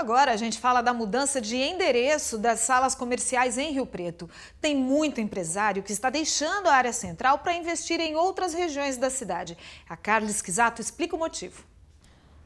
agora a gente fala da mudança de endereço das salas comerciais em Rio Preto. Tem muito empresário que está deixando a área central para investir em outras regiões da cidade. A Carla Quisato explica o motivo.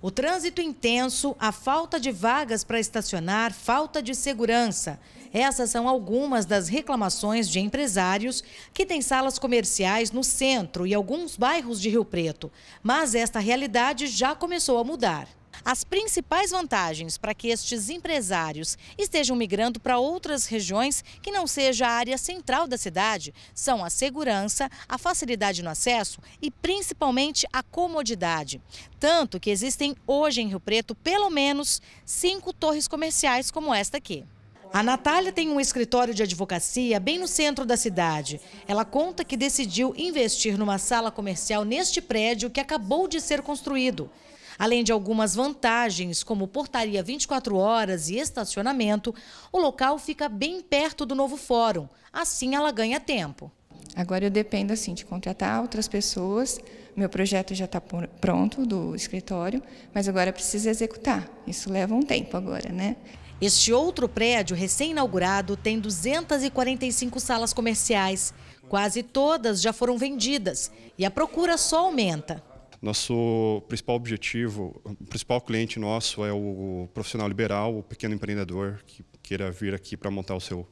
O trânsito intenso, a falta de vagas para estacionar, falta de segurança. Essas são algumas das reclamações de empresários que têm salas comerciais no centro e alguns bairros de Rio Preto. Mas esta realidade já começou a mudar. As principais vantagens para que estes empresários estejam migrando para outras regiões que não seja a área central da cidade são a segurança, a facilidade no acesso e principalmente a comodidade. Tanto que existem hoje em Rio Preto pelo menos cinco torres comerciais como esta aqui. A Natália tem um escritório de advocacia bem no centro da cidade. Ela conta que decidiu investir numa sala comercial neste prédio que acabou de ser construído. Além de algumas vantagens, como portaria 24 horas e estacionamento, o local fica bem perto do novo fórum. Assim ela ganha tempo. Agora eu dependo assim de contratar outras pessoas. Meu projeto já está pronto do escritório, mas agora precisa executar. Isso leva um tempo agora, né? Este outro prédio recém-inaugurado tem 245 salas comerciais. Quase todas já foram vendidas e a procura só aumenta. Nosso principal objetivo, o principal cliente nosso é o profissional liberal, o pequeno empreendedor que queira vir aqui para montar o seu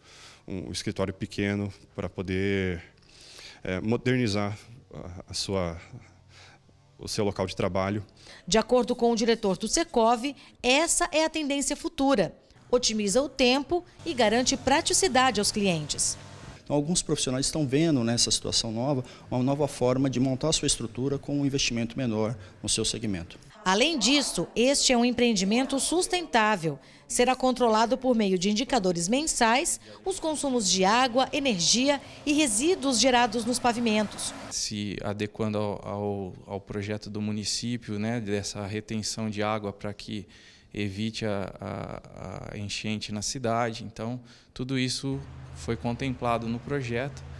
um, escritório pequeno para poder é, modernizar a, a sua o seu local de trabalho. De acordo com o diretor do Secov, essa é a tendência futura. Otimiza o tempo e garante praticidade aos clientes. Então, alguns profissionais estão vendo nessa situação nova uma nova forma de montar a sua estrutura com um investimento menor no seu segmento. Além disso, este é um empreendimento sustentável. Será controlado por meio de indicadores mensais os consumos de água, energia e resíduos gerados nos pavimentos. Se adequando ao, ao, ao projeto do município, né, dessa retenção de água para que evite a, a, a enchente na cidade. Então, tudo isso foi contemplado no projeto